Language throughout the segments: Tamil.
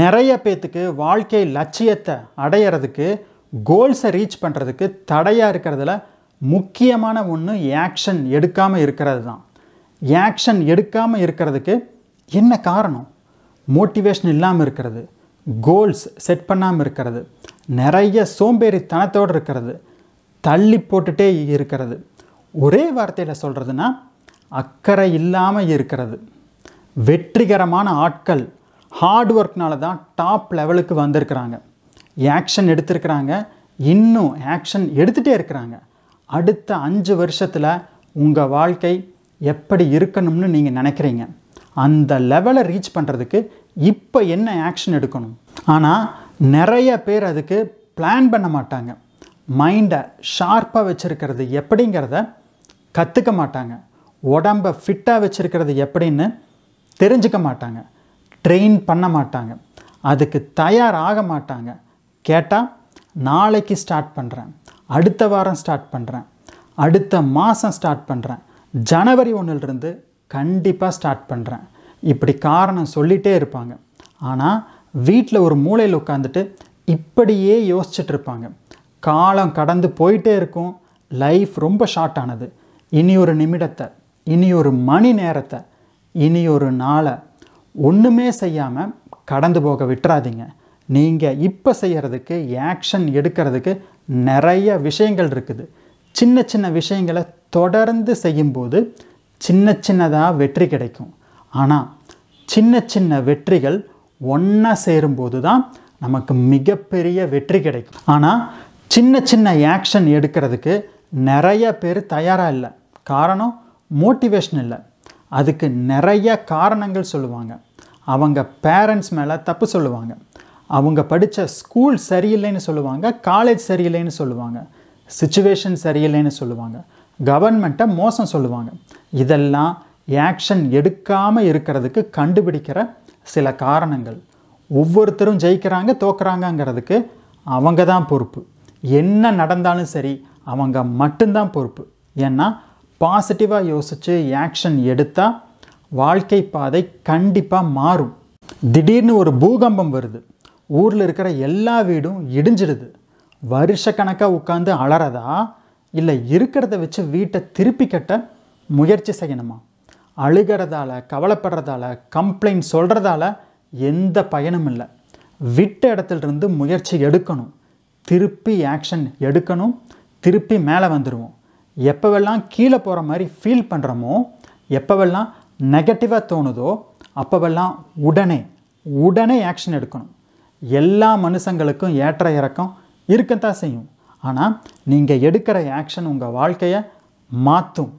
நிறைய பேத்துக்கு வாழ்க்கை லட்சியத்தை அடையிறதுக்கு கோல்ஸை ரீச் பண்ணுறதுக்கு தடையாக இருக்கிறதுல முக்கியமான ஒன்று ஆக்ஷன் எடுக்காமல் இருக்கிறது தான் ஆக்ஷன் எடுக்காமல் இருக்கிறதுக்கு என்ன காரணம் மோட்டிவேஷன் இல்லாமல் இருக்கிறது கோல்ஸ் செட் பண்ணாமல் இருக்கிறது நிறைய சோம்பேறித்தனத்தோடு இருக்கிறது தள்ளி போட்டுகிட்டே இருக்கிறது ஒரே வார்த்தையில் சொல்கிறதுனா அக்கறை இல்லாமல் இருக்கிறது வெற்றிகரமான ஆட்கள் ஹார்ட் ஒர்க்னால தான் டாப் லெவலுக்கு வந்திருக்கிறாங்க ஆக்ஷன் எடுத்திருக்கிறாங்க இன்னும் ஆக்ஷன் எடுத்துகிட்டே இருக்கிறாங்க அடுத்த அஞ்சு வருஷத்தில் உங்கள் வாழ்க்கை எப்படி இருக்கணும்னு நீங்கள் நினைக்கிறீங்க அந்த லெவலை ரீச் பண்ணுறதுக்கு இப்போ என்ன ஆக்ஷன் எடுக்கணும் ஆனால் நிறைய பேர் அதுக்கு பிளான் பண்ண மாட்டாங்க மைண்டை ஷார்ப்பாக வச்சுருக்கிறது எப்படிங்கிறத கற்றுக்க மாட்டாங்க உடம்பை ஃபிட்டாக வச்சுருக்கிறது எப்படின்னு தெரிஞ்சுக்க மாட்டாங்க ட்ரெயின் பண்ண மாட்டாங்க அதுக்கு தயார் ஆக மாட்டாங்க கேட்டால் நாளைக்கு ஸ்டார்ட் பண்ணுறேன் அடுத்த வாரம் ஸ்டார்ட் பண்ணுறேன் அடுத்த மாதம் ஸ்டார்ட் பண்ணுறேன் ஜனவரி ஒன்றிலிருந்து கண்டிப்பாக ஸ்டார்ட் பண்ணுறேன் இப்படி காரணம் சொல்லிகிட்டே இருப்பாங்க ஆனால் வீட்டில் ஒரு மூளையில் உட்காந்துட்டு இப்படியே யோசிச்சுட்ருப்பாங்க காலம் கடந்து போயிட்டே இருக்கும் லைஃப் ரொம்ப ஷார்ட் ஆனது இனி ஒரு நிமிடத்தை இனி ஒரு மணி நேரத்தை இனி ஒரு நாளை ஒன்றுமே செய்யாமல் கடந்து போக விட்டுறாதீங்க நீங்கள் இப்போ செய்கிறதுக்கு ஆக்ஷன் எடுக்கிறதுக்கு நிறைய விஷயங்கள் இருக்குது சின்ன சின்ன விஷயங்களை தொடர்ந்து செய்யும்போது சின்ன சின்னதாக வெற்றி கிடைக்கும் ஆனால் சின்ன சின்ன வெற்றிகள் ஒன்றா சேரும்போது தான் நமக்கு மிகப்பெரிய வெற்றி கிடைக்கும் ஆனால் சின்ன சின்ன ஆக்ஷன் எடுக்கிறதுக்கு நிறைய பேர் தயாராக இல்லை காரணம் மோட்டிவேஷன் இல்லை அதுக்கு நிறைய காரணங்கள் சொல்லுவாங்க அவங்க பேரண்ட்ஸ் மேலே தப்பு சொல்லுவாங்க அவங்க படித்த ஸ்கூல் சரியில்லைன்னு சொல்லுவாங்க காலேஜ் சரியில்லைன்னு சொல்லுவாங்க சுச்சுவேஷன் சரியில்லைன்னு சொல்லுவாங்க கவர்மெண்ட்டை மோசம் சொல்லுவாங்க இதெல்லாம் ஆக்ஷன் எடுக்காமல் இருக்கிறதுக்கு கண்டுபிடிக்கிற சில காரணங்கள் ஒவ்வொருத்தரும் ஜெயிக்கிறாங்க தோக்குறாங்கங்கிறதுக்கு அவங்க தான் பொறுப்பு என்ன நடந்தாலும் சரி அவங்க மட்டும்தான் பொறுப்பு ஏன்னா பாசிட்டிவாக யோசித்து ஆக்ஷன் எடுத்தால் வாழ்க்கை பாதை கண்டிப்பாக மாறும் திடீர்னு ஒரு பூகம்பம் வருது ஊரில் இருக்கிற எல்லா வீடும் இடிஞ்சிடுது வருஷ கணக்காக உட்காந்து அலறதா இல்லை இருக்கிறத வச்சு வீட்டை திருப்பி கட்ட முயற்சி செய்யணுமா அழுகிறதால கவலைப்படுறதால கம்ப்ளைண்ட் சொல்கிறதால எந்த பயனும் இல்லை விட்ட இடத்துலருந்து முயற்சி எடுக்கணும் திருப்பி ஆக்ஷன் எடுக்கணும் திருப்பி மேலே வந்துடுவோம் எப்போவெல்லாம் கீழே போகிற மாதிரி ஃபீல் பண்ணுறோமோ எப்போவெல்லாம் நெகட்டிவாக தோணுதோ அப்போவெல்லாம் உடனே உடனே ஆக்ஷன் எடுக்கணும் எல்லா மனுஷங்களுக்கும் ஏற்ற இறக்கம் இருக்கத்தான் செய்யும் ஆனால் நீங்கள் எடுக்கிற ஆக்ஷன் உங்கள் வாழ்க்கையை மாற்றும்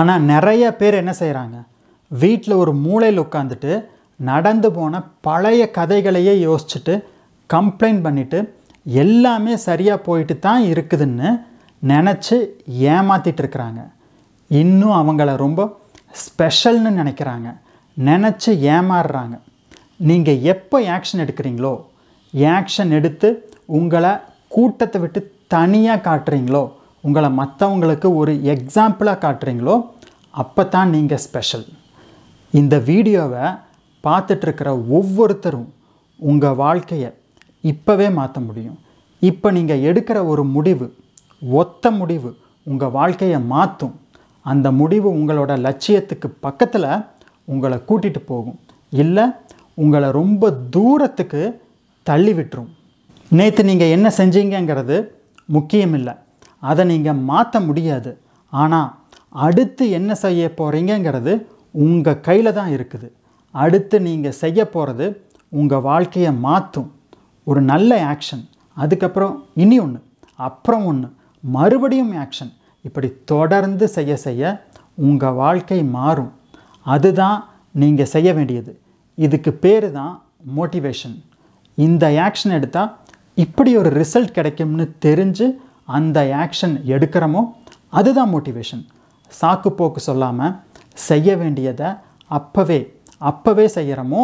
ஆனால் நிறைய பேர் என்ன செய்கிறாங்க வீட்டில் ஒரு மூளையில் உட்காந்துட்டு நடந்து போன பழைய கதைகளையே யோசிச்சுட்டு கம்ப்ளைண்ட் பண்ணிவிட்டு எல்லாமே சரியாக போயிட்டு தான் இருக்குதுன்னு நினச்சி ஏமாற்றிட்டுருக்குறாங்க இன்னும் அவங்கள ரொம்ப ஸ்பெஷல்னு நினைக்கிறாங்க நினச்சி ஏமாறுறாங்க நீங்கள் எப்போ ஆக்ஷன் எடுக்கிறீங்களோ ஆக்ஷன் எடுத்து உங்களை கூட்டத்தை விட்டு தனியாக காட்டுறீங்களோ உங்களை மற்றவங்களுக்கு ஒரு எக்ஸாம்பிளாக காட்டுறீங்களோ அப்போ தான் நீங்கள் ஸ்பெஷல் இந்த வீடியோவை பார்த்துட்ருக்கிற ஒவ்வொருத்தரும் உங்கள் வாழ்க்கையை இப்போவே மாற்ற முடியும் இப்போ நீங்கள் எடுக்கிற ஒரு முடிவு ஒத்த முடிவு உங்கள் வாழ்க்கையை மாற்றும் அந்த முடிவு உங்களோட லட்சியத்துக்கு பக்கத்தில் உங்களை கூட்டிகிட்டு போகும் இல்லை உங்களை ரொம்ப தூரத்துக்கு தள்ளி விட்டுரும் நேற்று நீங்கள் என்ன செஞ்சீங்கங்கிறது முக்கியமில்லை அதை நீங்கள் மாற்ற முடியாது ஆனால் அடுத்து என்ன செய்ய போகிறீங்கங்கிறது உங்கள் கையில் தான் இருக்குது அடுத்து நீங்கள் செய்ய போகிறது உங்கள் வாழ்க்கையை மாற்றும் ஒரு நல்ல ஆக்ஷன் அதுக்கப்புறம் இனி ஒன்று அப்புறம் ஒன்று மறுபடியும் ஆக்ஷன் இப்படி தொடர்ந்து செய்ய செய்ய உங்கள் வாழ்க்கை மாறும் அதுதான் நீங்கள் செய்ய வேண்டியது இதுக்கு பேர் தான் மோட்டிவேஷன் இந்த ஆக்ஷன் எடுத்தால் இப்படி ஒரு ரிசல்ட் கிடைக்கும்னு தெரிஞ்சு அந்த ஆக்ஷன் எடுக்கிறோமோ அதுதான் மோட்டிவேஷன் சாக்கு போக்கு சொல்லாமல் செய்ய வேண்டியதை அப்போவே அப்போவே செய்கிறோமோ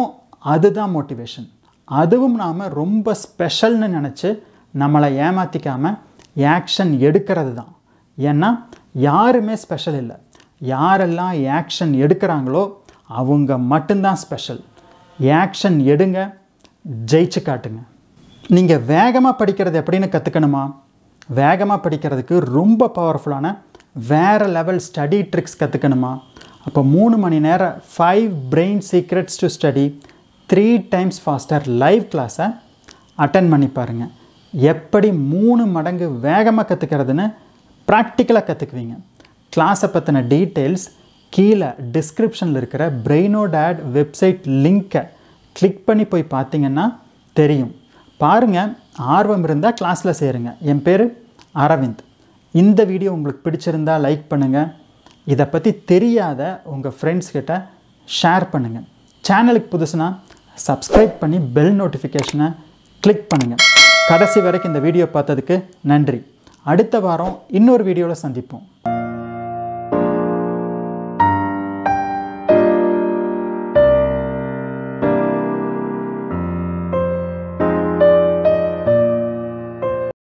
அதுதான் மோட்டிவேஷன் அதுவும் நாம் ரொம்ப ஸ்பெஷல்னு நினச்சி நம்மளை ஏமாற்றிக்காமல் ஆக்ஷன் எடுக்கிறது தான் ஏன்னா யாருமே ஸ்பெஷல் இல்லை யாரெல்லாம் ஆக்ஷன் எடுக்கிறாங்களோ அவங்க மட்டும்தான் ஸ்பெஷல் ஆக்ஷன் எடுங்க ஜெயிச்சு காட்டுங்க நீங்கள் வேகமாக படிக்கிறது எப்படின்னு கற்றுக்கணுமா வேகமாக படிக்கிறதுக்கு ரொம்ப பவர்ஃபுல்லான வேறு லெவல் ஸ்டடி ட்ரிக்ஸ் கற்றுக்கணுமா அப்போ மூணு மணி நேரம் five brain secrets to study three times faster live கிளாஸை அட்டன் பண்ணி பாருங்கள் எப்படி மூணு மடங்கு வேகமாக கற்றுக்கிறதுன்னு ப்ராக்டிக்கலாக கற்றுக்குவீங்க கிளாஸை பற்றின டீட்டெயில்ஸ் கீழே டிஸ்கிரிப்ஷனில் இருக்கிற பிரெய்னோ டேட் வெப்சைட் லிங்க்கை கிளிக் பண்ணி போய் பார்த்தீங்கன்னா தெரியும் பாருங்கள் ஆர்வம் இருந்தால் கிளாஸில் சேருங்க என் பேர் அரவிந்த் இந்த வீடியோ உங்களுக்கு பிடிச்சிருந்தால் லைக் பண்ணுங்கள் இதை பற்றி தெரியாத உங்கள் ஃப்ரெண்ட்ஸ்கிட்ட ஷேர் பண்ணுங்கள் சேனலுக்கு புதுசுனா சப்ஸ்கிரைப் பண்ணி பெல் நோட்டிஃபிகேஷனை கிளிக் பண்ணுங்கள் கடைசி வரைக்கும் இந்த வீடியோ பார்த்ததுக்கு நன்றி அடுத்த வாரம் இன்னொரு வீடியோவில் சந்திப்போம்